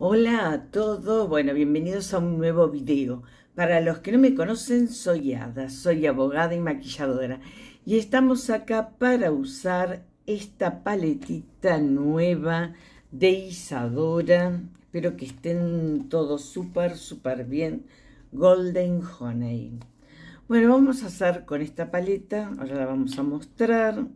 Hola a todos, bueno, bienvenidos a un nuevo video. Para los que no me conocen, soy Ada, soy abogada y maquilladora. Y estamos acá para usar esta paletita nueva de Isadora. Espero que estén todos súper, súper bien. Golden Honey. Bueno, vamos a hacer con esta paleta, ahora la vamos a mostrar.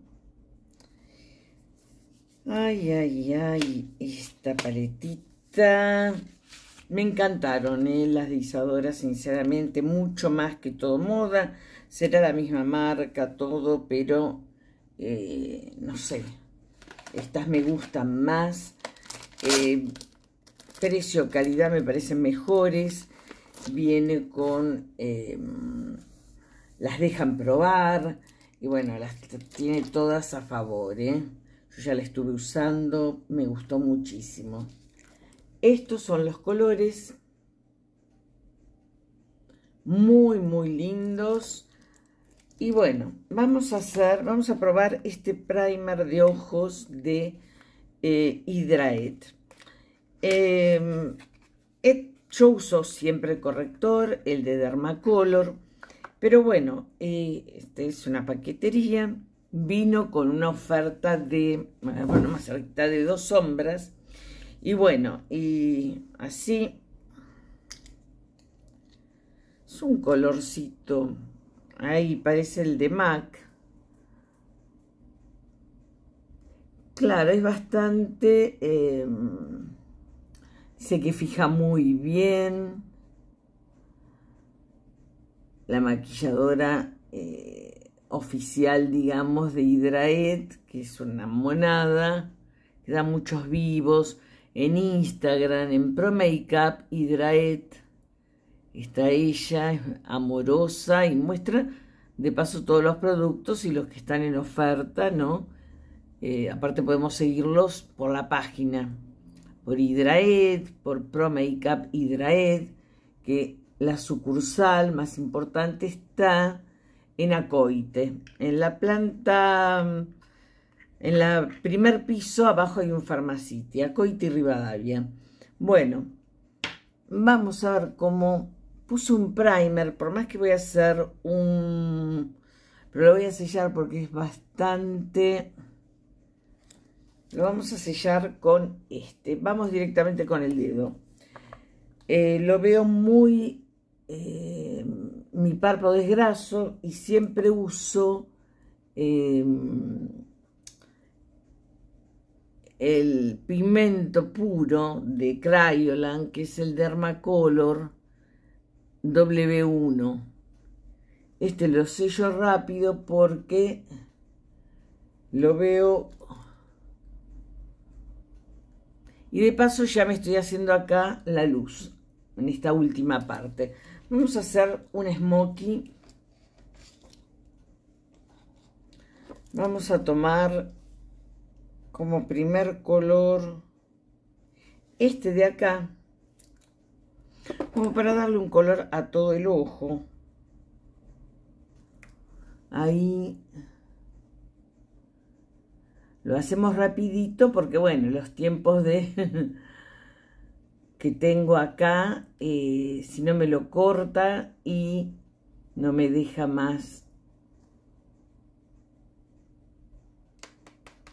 Ay, ay, ay, esta paletita me encantaron ¿eh? las disadoras sinceramente, mucho más que todo moda. Será la misma marca, todo, pero eh, no sé. Estas me gustan más. Eh, precio, calidad me parecen mejores. Viene con... Em, las dejan probar. Y bueno, las tiene todas a favor, Yo ya la estuve usando, me gustó muchísimo. Estos son los colores. Muy, muy lindos. Y bueno, vamos a hacer, vamos a probar este primer de ojos de eh, Hydraet. yo uso siempre el corrector, el de Dermacolor, pero bueno, eh, este es una paquetería. Vino con una oferta de, bueno, más cerquita de dos sombras y bueno, y así. Es un colorcito. Ahí parece el de MAC. Claro, es bastante... Sé em, que fija muy bien. La maquilladora eh, oficial, digamos, de Hydraed, que es una monada, que da muchos vivos en Instagram, en ProMakeup Hydraed Está ella, es amorosa y muestra de paso todos los productos y los que están en oferta, ¿no? Eh, aparte podemos seguirlos por la página, por Hidraed, por ProMakeup Hidraed, que la sucursal más importante está en Acoite, en la planta mm, en la primer piso, abajo hay un farmacéutico. Coiti Rivadavia. Bueno, vamos a ver cómo puse un primer, por más que voy a hacer un... Pero lo voy a sellar porque es bastante... Lo vamos a sellar con este. Vamos directamente con el dedo. Eh, lo veo muy... Eh, mi párpado es graso y siempre uso... Eh, el pigmento puro de Crayolan, que es el Dermacolor W1. Este lo sello rápido porque lo veo... Y de paso ya me estoy haciendo acá la luz, en esta última parte. Vamos a hacer un smokey. Vamos a tomar como primer color este de acá, como para darle un color a todo el ojo. Ahí lo hacemos rapidito porque bueno, los tiempos de que tengo acá, eh, si no me lo corta y no me deja más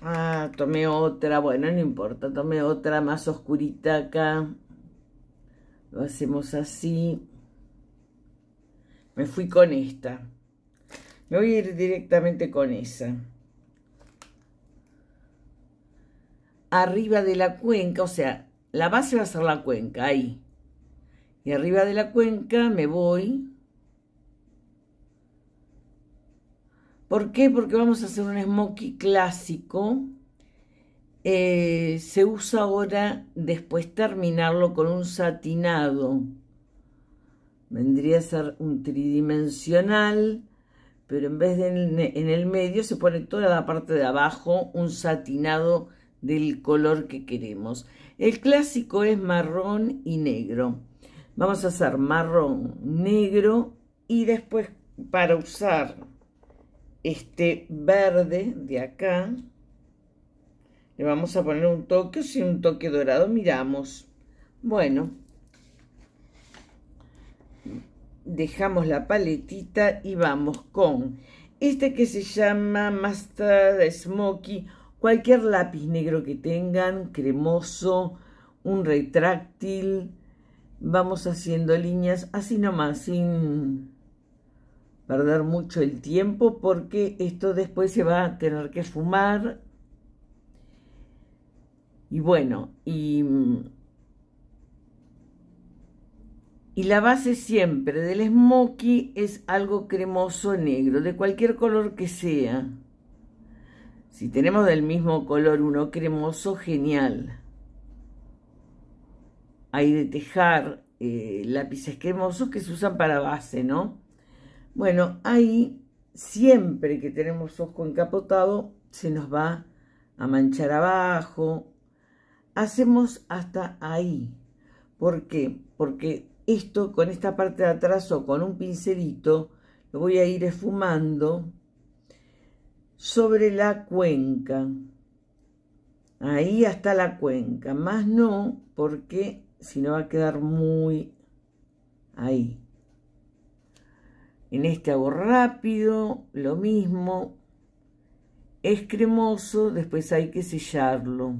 Ah, tomé otra, bueno, no importa, tomé otra más oscurita acá. Lo hacemos así. Me fui con esta. Me voy a ir directamente con esa. Arriba de la cuenca, o sea, la base va a ser la cuenca, ahí. Y arriba de la cuenca me voy ¿Por qué? Porque vamos a hacer un smoky clásico. Eh, se usa ahora después terminarlo con un satinado. Vendría a ser un tridimensional, pero en vez de en el medio se pone toda la parte de abajo un satinado del color que queremos. El clásico es marrón y negro. Vamos a hacer marrón, negro y después para usar este verde de acá. Le vamos a poner un toque, si un toque dorado miramos. Bueno. Dejamos la paletita y vamos con este que se llama Master Smoky. Cualquier lápiz negro que tengan, cremoso, un retráctil. Vamos haciendo líneas así nomás, sin perder mucho el tiempo porque esto después se va a tener que fumar. Y bueno, y, y la base siempre del smokey es algo cremoso negro, de cualquier color que sea. Si tenemos del mismo color uno cremoso, genial. Hay de tejar eh, lápices cremosos que se usan para base, ¿no? Bueno, ahí siempre que tenemos ojo encapotado se nos va a manchar abajo. Hacemos hasta ahí. ¿Por qué? Porque esto con esta parte de atrás o con un pincelito lo voy a ir esfumando sobre la cuenca. Ahí hasta la cuenca. Más no porque si no va a quedar muy ahí. En este hago rápido, lo mismo. Es cremoso, después hay que sellarlo.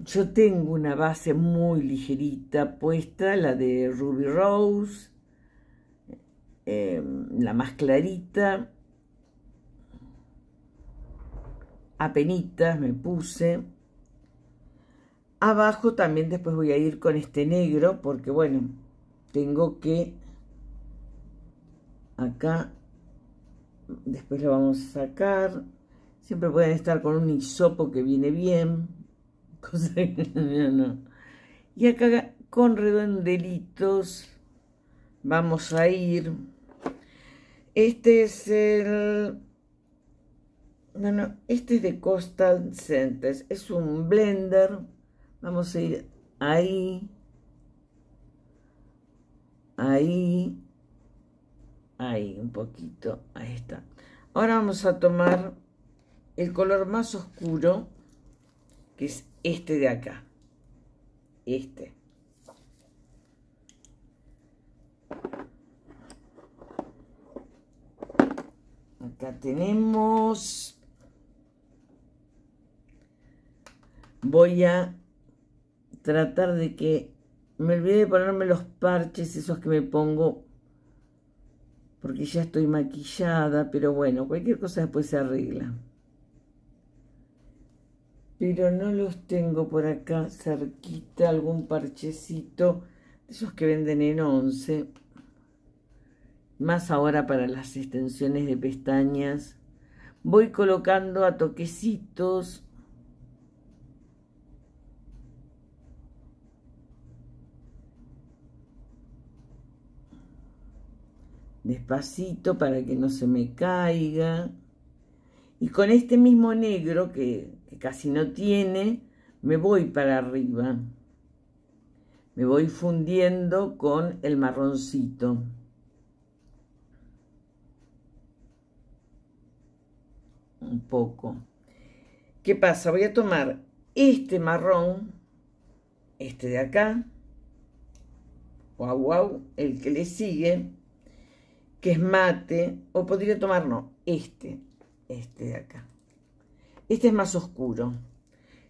Yo tengo una base muy ligerita puesta, la de Ruby Rose, em, la más clarita. Apenitas me puse. Abajo también después voy a ir con este negro porque bueno, tengo que acá, después lo vamos a sacar. Siempre pueden estar con un hisopo que viene bien, cosa que no, Y acá con redondelitos vamos a ir. Este es el... No, no, este es de Costal Sentes. Es un blender Vamos a ir ahí, ahí, ahí un poquito, ahí está. Ahora vamos a tomar el color más oscuro, que es este de acá, este. Acá tenemos, voy a tratar de que me olvide de ponerme los parches, esos que me pongo, porque ya estoy maquillada, pero bueno, cualquier cosa después se arregla. Pero no los tengo por acá cerquita, algún parchecito, esos que venden en 11. Más ahora para las extensiones de pestañas. Voy colocando a toquecitos despacito para que no se me caiga. Y con este mismo negro, que, casi no tiene, me voy para arriba. Me voy fundiendo con el marroncito. Un poco. ¿Qué pasa? Voy a tomar este marrón, este de acá, guau guau, el que le sigue, que es mate, o podría tomar, no, este, este de acá. Este es más oscuro.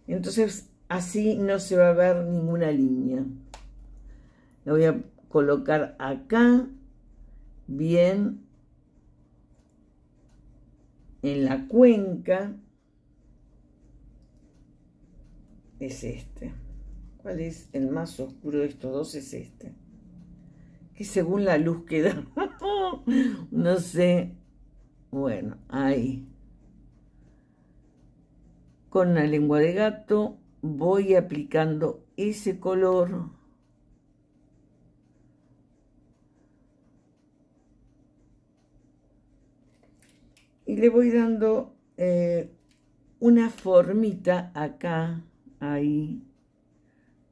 Entonces, así no se va a ver ninguna línea. La voy a colocar acá, bien, en la cuenca. Es este. ¿Cuál es el más oscuro de estos dos? Es este que según la luz queda. no sé. Bueno, ahí. Con la lengua de gato voy aplicando ese color. Y le voy dando eh, una formita acá, ahí,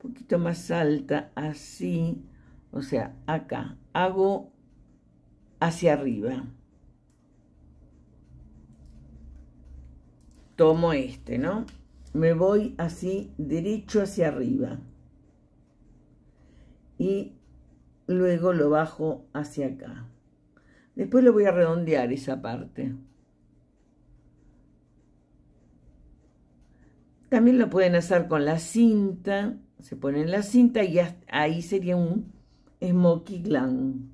un poquito más alta, así. O sea, acá hago hacia arriba. Tomo este, ¿no? Me voy así derecho hacia arriba. Y luego lo bajo hacia acá. Después lo voy a redondear esa parte. También lo pueden hacer con la cinta. Se en la cinta y ahí sería un es Glam.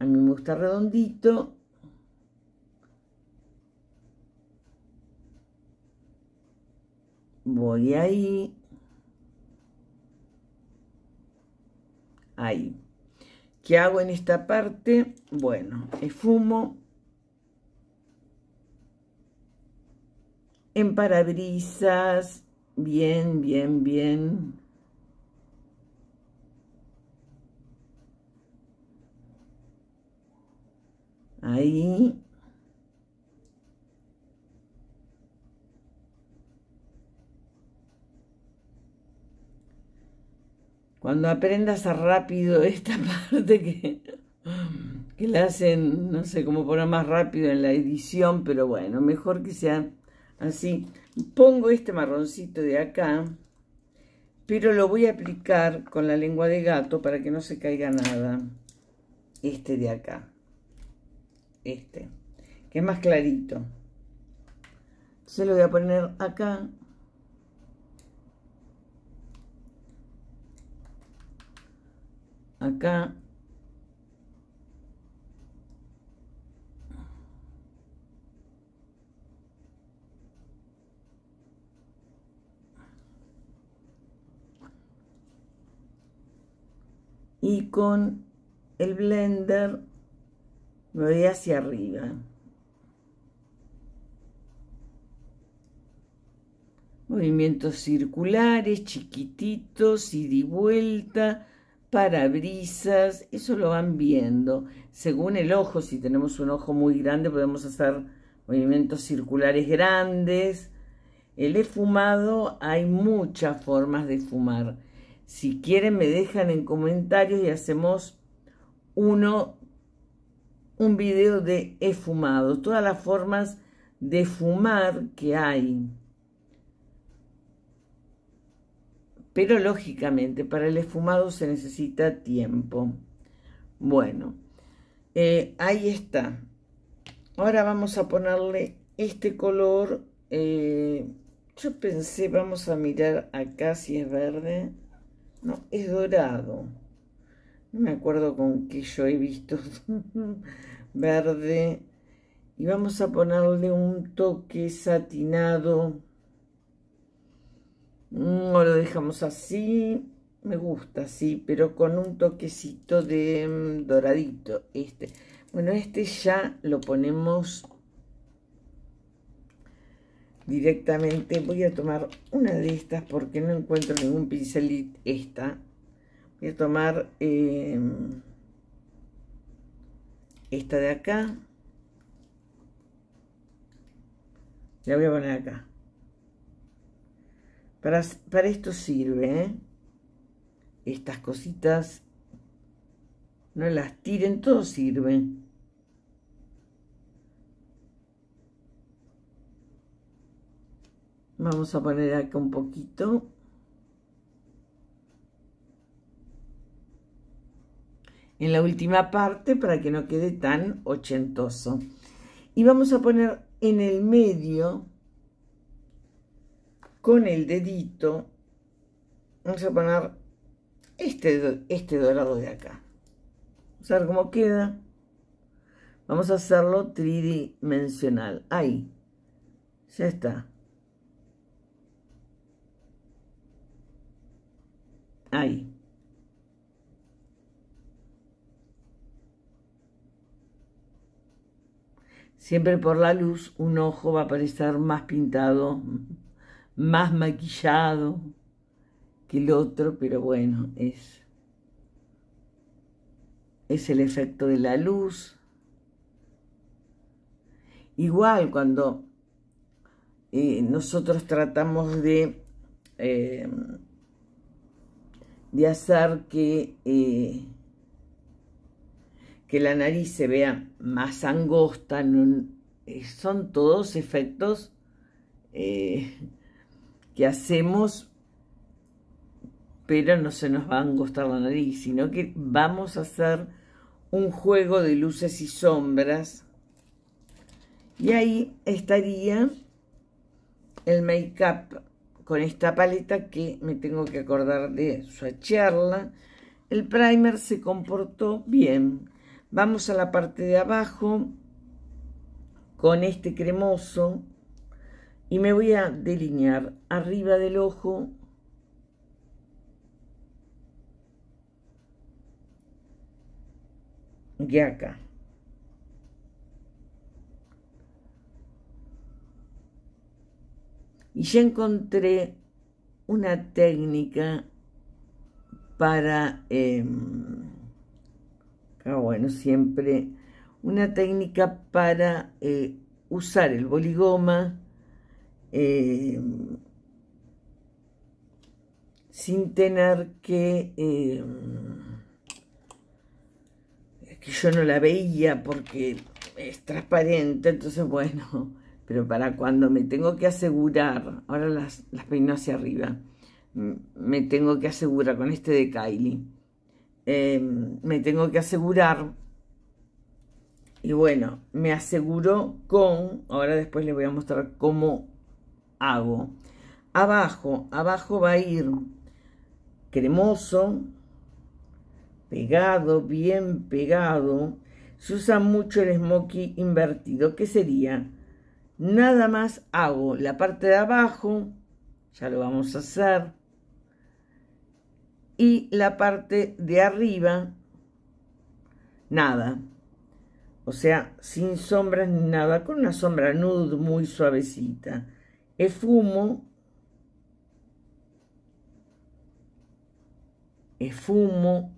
A mí me gusta redondito. Voy ahí. Ahí. ¿Qué hago en esta parte? Bueno, esfumo. En parabrisas. Bien, bien, bien. Ahí. Cuando aprendas a rápido esta parte que, que la hacen, no sé cómo poner más rápido en la edición, pero bueno, mejor que sea así. Pongo este marroncito de acá, pero lo voy a aplicar con la lengua de gato para que no se caiga nada. Este de acá este, que es más clarito. se lo voy a poner acá. Acá. Y con el blender me hacia arriba. Movimientos circulares, chiquititos, y de vuelta, parabrisas, eso lo van viendo. Según el ojo, si tenemos un ojo muy grande podemos hacer movimientos circulares grandes. El fumado hay muchas formas de fumar. Si quieren me dejan en comentarios y hacemos uno un video de esfumado. todas las formas de fumar que hay. Pero lógicamente para el esfumado se necesita tiempo. Bueno, eh, ahí está. Ahora vamos a ponerle este color. Eh, yo pensé, vamos a mirar acá si es verde. No, es dorado no me acuerdo con qué yo he visto, verde, y vamos a ponerle un toque satinado, no mm, lo dejamos así, me gusta así, pero con un toquecito de mm, doradito, este, bueno, este ya lo ponemos directamente, voy a tomar una de estas porque no encuentro ningún pincelito, esta, Voy a tomar em, esta de acá. La voy a poner acá. Para, esto sirve, ¿eh? Estas cositas, no las tiren, todo sirve. Vamos a poner acá un poquito. en la última parte para que no quede tan ochentoso. Y vamos a poner en el medio, con el dedito, vamos a poner este, este dorado de acá. Vamos a ver cómo queda. Vamos a hacerlo tridimensional. Ahí. Ya está. Ahí. Siempre por la luz un ojo va a parecer más pintado, más maquillado que el otro, pero bueno, es, es el efecto de la luz. Igual cuando eh, nosotros tratamos de, eh, de hacer que... Eh, que la nariz se vea más angosta, eh, son todos efectos eh, que hacemos, pero no se nos va a angostar la nariz, sino que vamos a hacer un juego de luces y sombras. Y ahí estaría el make-up con esta paleta que me tengo que acordar de su El primer se comportó bien, Vamos a la parte de abajo con este cremoso y me voy a delinear arriba del ojo y acá. Y ya encontré una técnica para... Em, Ah, bueno, siempre una técnica para eh, usar el boligoma eh, sin tener que... Eh, que yo no la veía porque es transparente, entonces bueno, pero para cuando me tengo que asegurar, ahora las, las peino hacia arriba, me tengo que asegurar con este de Kylie. Em, me tengo que asegurar. Y bueno, me aseguro con, ahora después les voy a mostrar cómo hago. Abajo, abajo va a ir cremoso, pegado, bien pegado. Se usa mucho el smoky invertido. que sería? Nada más hago la parte de abajo, ya lo vamos a hacer y la parte de arriba, nada. O sea, sin sombras ni nada, con una sombra nude muy suavecita. Esfumo. Esfumo.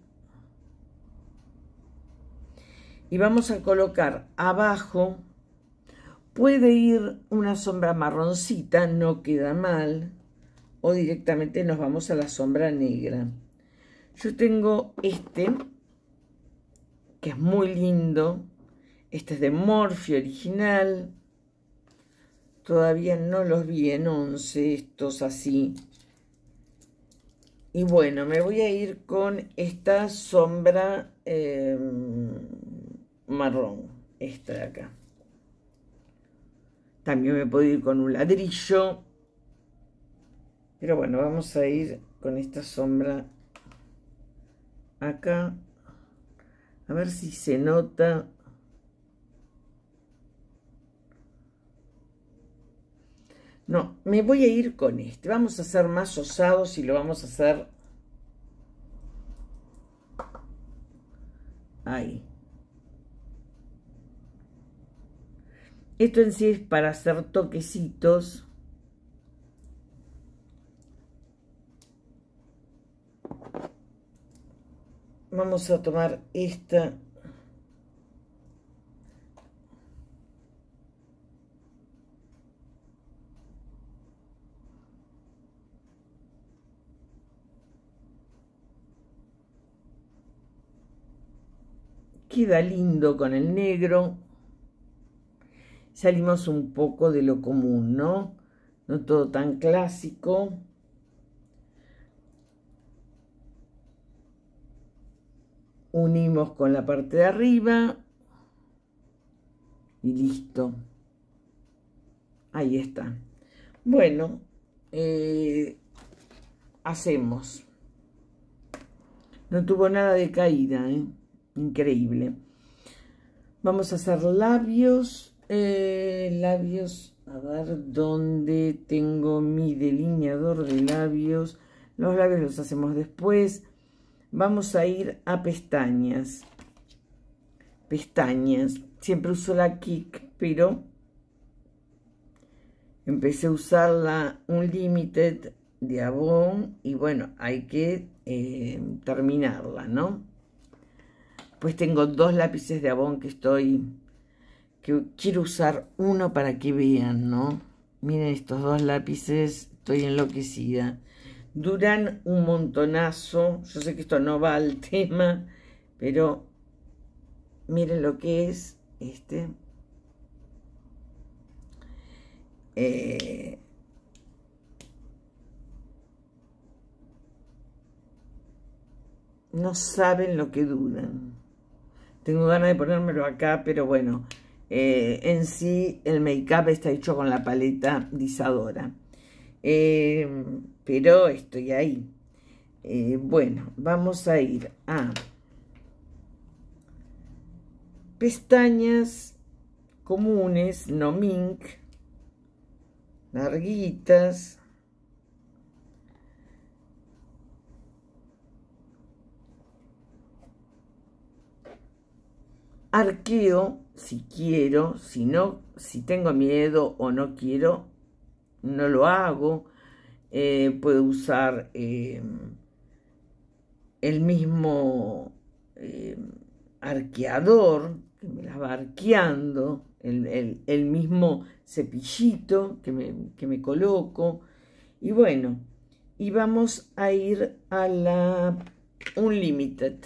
Y vamos a colocar abajo. Puede ir una sombra marroncita, no queda mal. O directamente nos vamos a la sombra negra. Yo tengo este, que es muy lindo. Este es de Morphe original. Todavía no los vi en 11, estos así. Y bueno, me voy a ir con esta sombra em, marrón, esta de acá. También me puedo ir con un ladrillo. Pero bueno, vamos a ir con esta sombra acá, a ver si se nota. No, me voy a ir con este. Vamos a hacer más osados y lo vamos a hacer ahí. Esto en sí es para hacer toquecitos. vamos a tomar esta queda lindo con el negro salimos un poco de lo común no no todo tan clásico unimos con la parte de arriba y listo. Ahí está. Bueno, eh, hacemos. No tuvo nada de caída, ¿eh? Increíble. Vamos a hacer labios. Eh, labios, a ver dónde tengo mi delineador de labios. Los labios los hacemos después vamos a ir a pestañas. Pestañas. Siempre uso la Kik, pero empecé a usar la Unlimited de Avon y bueno, hay que eh, terminarla, ¿no? Pues tengo dos lápices de Avon que estoy... que quiero usar uno para que vean, ¿no? Miren estos dos lápices, estoy enloquecida duran un montonazo. Yo sé que esto no va al tema, pero miren lo que es este. Eh, no saben lo que duran. Tengo ganas de ponérmelo acá, pero bueno, eh, en sí el make-up está hecho con la paleta disadora. Em, pero estoy ahí. Eh, bueno, vamos a ir a pestañas comunes, no mink, larguitas. Arqueo si quiero, si no, si tengo miedo o no quiero, no lo hago. Eh, puedo usar eh, el mismo eh, arqueador que me la va arqueando, el, mismo cepillito que me, que me, coloco. Y bueno, y vamos a ir a la Unlimited.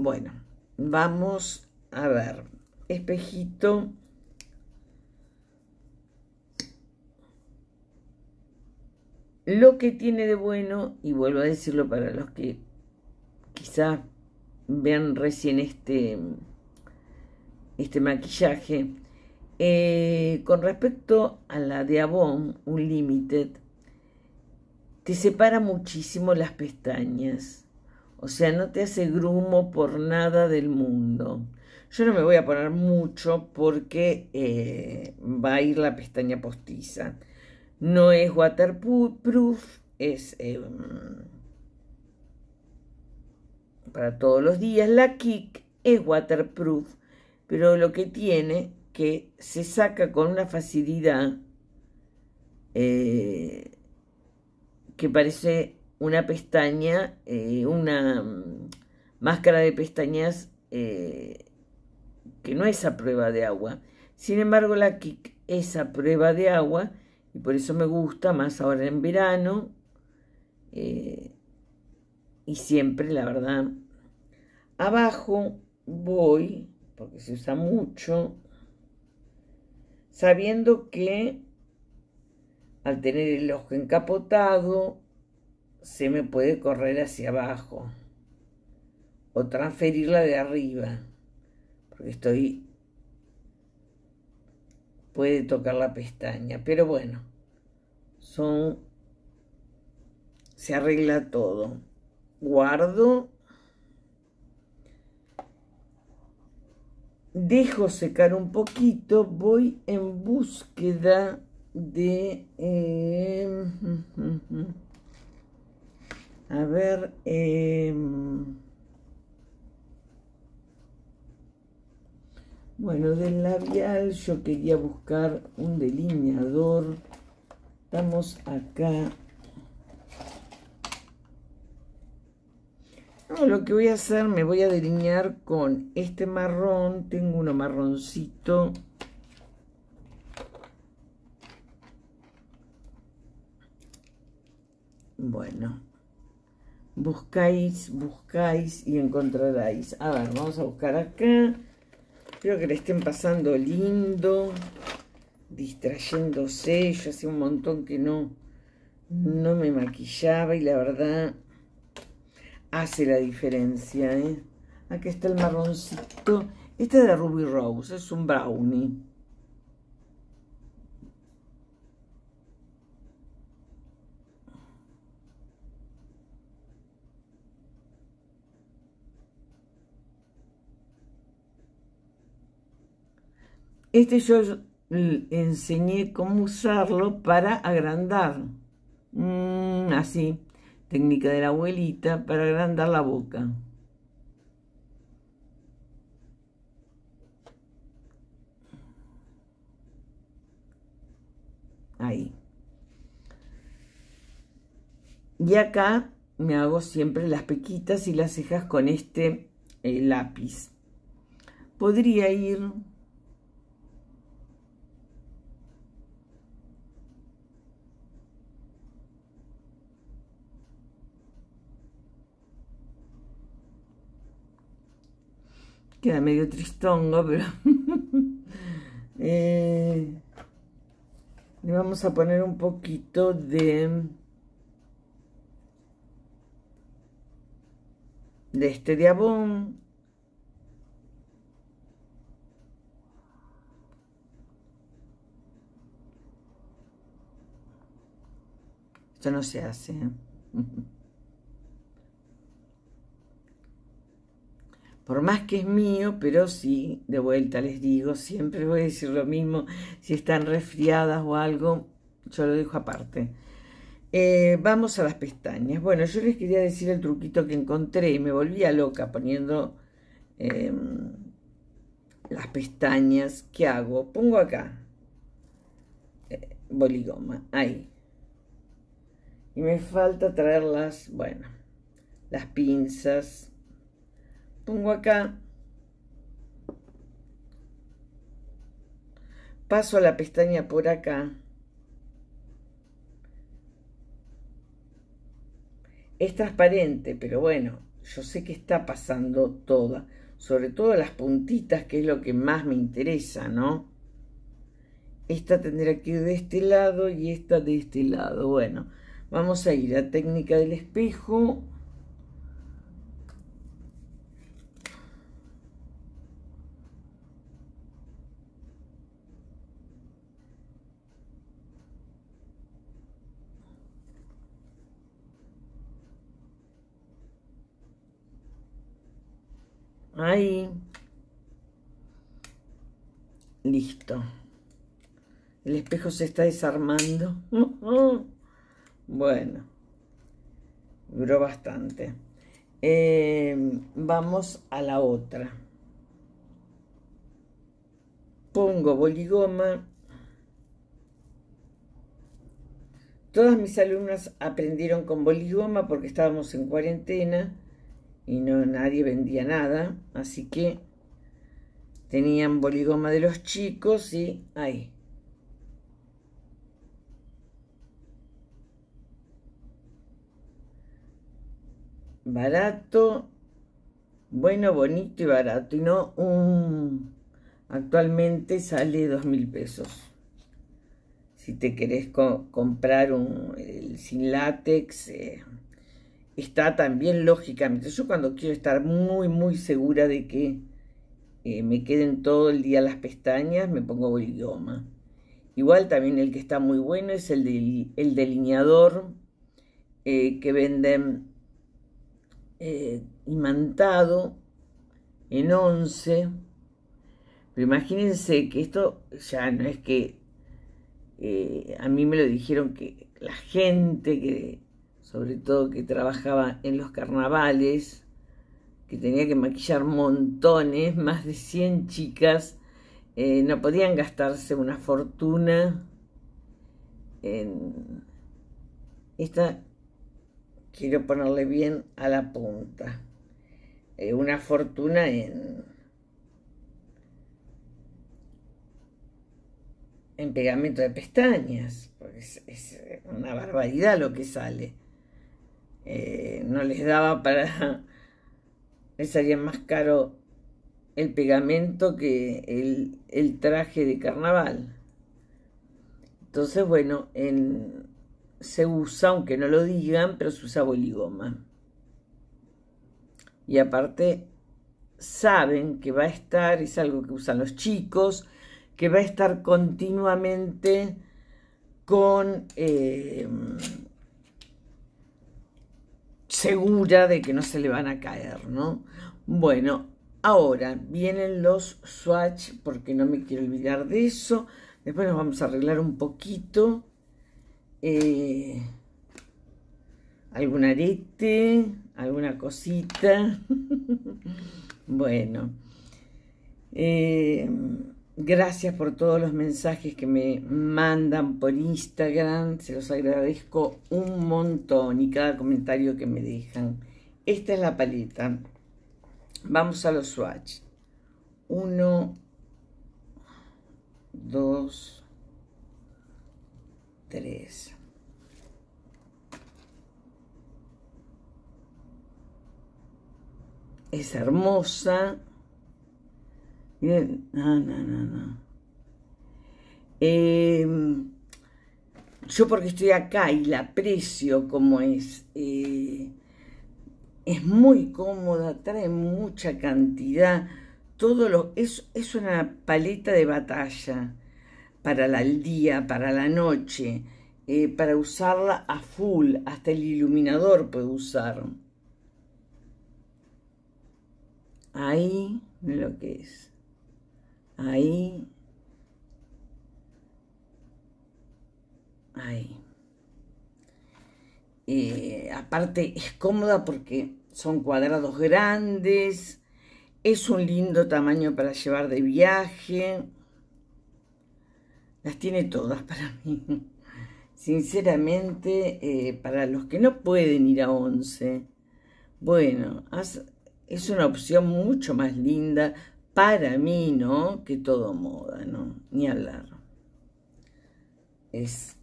Bueno, vamos a ver. Espejito. Lo que tiene de bueno, y vuelvo a decirlo para los que quizá vean recién este, este maquillaje, eh, con respecto a la de Avon Unlimited, te separa muchísimo las pestañas. O sea, no te hace grumo por nada del mundo. Yo no me voy a poner mucho porque eh, va a ir la pestaña postiza. No es waterproof, es em, para todos los días. La Kik es waterproof, pero lo que tiene que se saca con una facilidad eh, que parece una pestaña, eh, una mm, máscara de pestañas eh, que no es a prueba de agua. Sin embargo, la que es a prueba de agua y por eso me gusta más ahora en verano. Eh, y siempre, la verdad, abajo voy, porque se usa mucho, sabiendo que al tener el ojo encapotado, se me puede correr hacia abajo o transferirla de arriba, porque estoy, puede tocar la pestaña, pero bueno, son, se arregla todo. Guardo, dejo secar un poquito, voy en búsqueda de... Eh, A ver, em, bueno, del labial yo quería buscar un delineador. Estamos acá. lo que voy a hacer, me voy a delinear con este marrón. Tengo uno marroncito. Bueno buscáis, buscáis y encontraráis. A ver, vamos a buscar acá. Espero que le estén pasando lindo, distrayéndose. Yo hace un montón que no, no me maquillaba y la verdad hace la diferencia. ¿eh? Aquí está el marroncito. Este es de Ruby Rose, es un brownie. Este yo enseñé cómo usarlo para agrandar, mm, así, técnica de la abuelita, para agrandar la boca. Ahí. Y acá me hago siempre las pequitas y las cejas con este eh, lápiz. Podría ir Queda medio tristongo, pero... eh, le vamos a poner un poquito de... De este diabón. Esto no se hace, por más que es mío, pero sí, de vuelta les digo, siempre voy a decir lo mismo, si están resfriadas o algo, yo lo dejo aparte. Eh, vamos a las pestañas. Bueno, yo les quería decir el truquito que encontré y me volvía loca poniendo em, las pestañas. ¿Qué hago? Pongo acá eh, boligoma, ahí. Y me falta traer las, bueno, las pinzas pongo acá, paso a la pestaña por acá, es transparente, pero bueno, yo sé que está pasando toda, sobre todo las puntitas, que es lo que más me interesa, ¿no? Esta tendrá que ir de este lado y esta de este lado. Bueno, vamos a ir a técnica del espejo. Ahí. Listo. El espejo se está desarmando. bueno. Duró bastante. Em, vamos a la otra. Pongo boligoma. Todas mis alumnas aprendieron con boligoma porque estábamos en cuarentena y no nadie vendía nada, así que tenían boligoma de los chicos y ahí. Barato, bueno, bonito y barato, y no un... Mm, actualmente sale dos mil pesos. Si te querés comprar un, sin látex, eh, está también lógicamente. Yo cuando quiero estar muy, muy segura de que eh, me queden todo el día las pestañas, me pongo goma. Igual también el que está muy bueno es el, el delineador eh, que venden eh, imantado en 11. Pero imagínense que esto ya no es que a mí me lo dijeron que la gente que sobre todo que trabajaba en los carnavales, que tenía que maquillar montones, más de 100 chicas, eh, no podían gastarse una fortuna en esta, quiero ponerle bien a la punta, eh, una fortuna en, en pegamento de pestañas, porque es una barbaridad lo que sale. Eh, no les daba para... les haría más caro el pegamento que el, traje de carnaval. Entonces, bueno, en, se usa, aunque no lo digan, pero se usa boligoma. Y aparte, saben que va a estar, es algo que usan los chicos, que va a estar continuamente con eh, segura de que no se le van a caer, ¿no? Bueno, ahora vienen los swatch porque no me quiero olvidar de eso. Después nos vamos a arreglar un poquito. Eh, algún arete, alguna cosita. bueno. Eh, Gracias por todos los mensajes que me mandan por Instagram. Se los agradezco un montón y cada comentario que me dejan. Esta es la paleta. Vamos a los swatches, Uno, dos, tres. Es hermosa. Em, yo porque estoy acá y la aprecio como es, eh, es muy cómoda, trae mucha cantidad, todo lo, es, es una paleta de batalla para el día, para la noche, eh, para usarla a full, hasta el iluminador puedo usar. Ahí lo que es. Ahí. Ahí. Eh, aparte es cómoda porque son cuadrados grandes. Es un lindo tamaño para llevar de viaje. Las tiene todas para mí. Sinceramente, eh, para los que no pueden ir a 11, bueno, es una opción mucho más linda, para mí, ¿no? Que todo moda, ¿no? Ni hablar. Es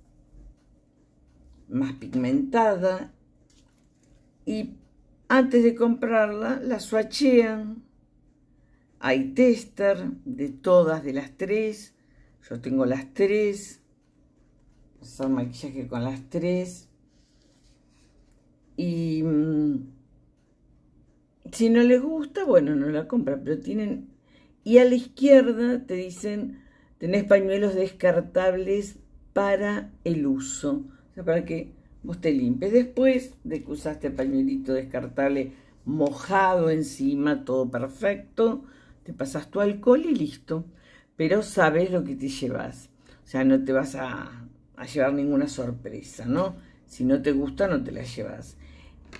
más pigmentada y antes de comprarla la swatchean. Hay tester de todas, de las tres. Yo tengo las tres. Son maquillaje con las tres. Y mm, si no les gusta, bueno, no la compran, pero tienen y a la izquierda te dicen, tenés pañuelos descartables para el uso, o sea, para que vos te limpies. Después de que usaste el pañuelito descartable mojado encima, todo perfecto, te pasas tu alcohol y listo. Pero sabes lo que te llevas. O sea, no te vas a, llevar ninguna sorpresa, ¿no? Si no te gusta, no te la llevas.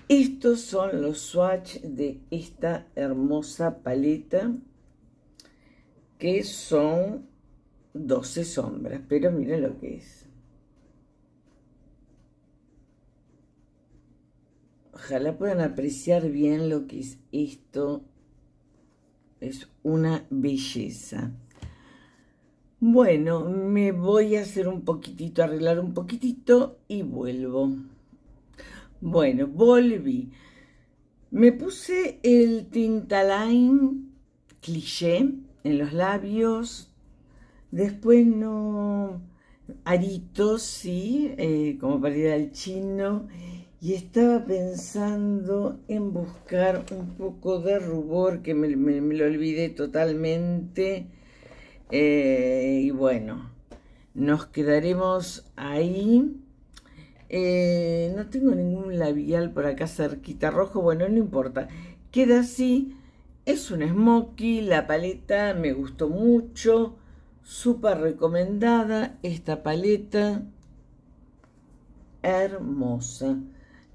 Estos son los swatches de esta hermosa paleta que son 12 sombras, pero miren lo que es. Ojalá puedan apreciar bien lo que es esto. Es una belleza. Bueno, me voy a hacer un poquitito, arreglar un poquitito y vuelvo. Bueno, volví. Me puse el Tintaline cliché en los labios, después no aritos, sí, eh, como para ir al chino, y estaba pensando en buscar un poco de rubor, que me, lo olvidé totalmente, eh, y bueno, nos quedaremos ahí. Eh, no tengo ningún labial por acá cerquita rojo, bueno, no importa. Queda así es un smoky, la paleta me gustó mucho, súper recomendada esta paleta, hermosa.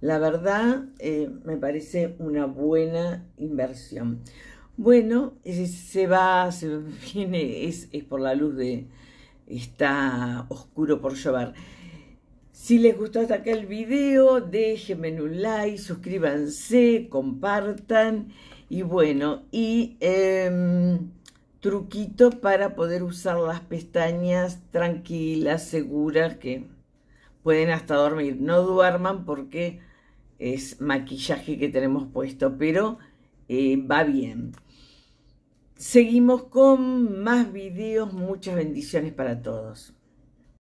La verdad eh, me parece una buena inversión. Bueno, eh, se va, se viene, es, por la luz de, está oscuro por llevar. Si les gustó hasta acá el video, déjenme un like, suscríbanse, compartan. Y bueno, y em, truquito para poder usar las pestañas tranquilas, seguras, que pueden hasta dormir. No duerman porque es maquillaje que tenemos puesto, pero eh, va bien. Seguimos con más videos. Muchas bendiciones para todos.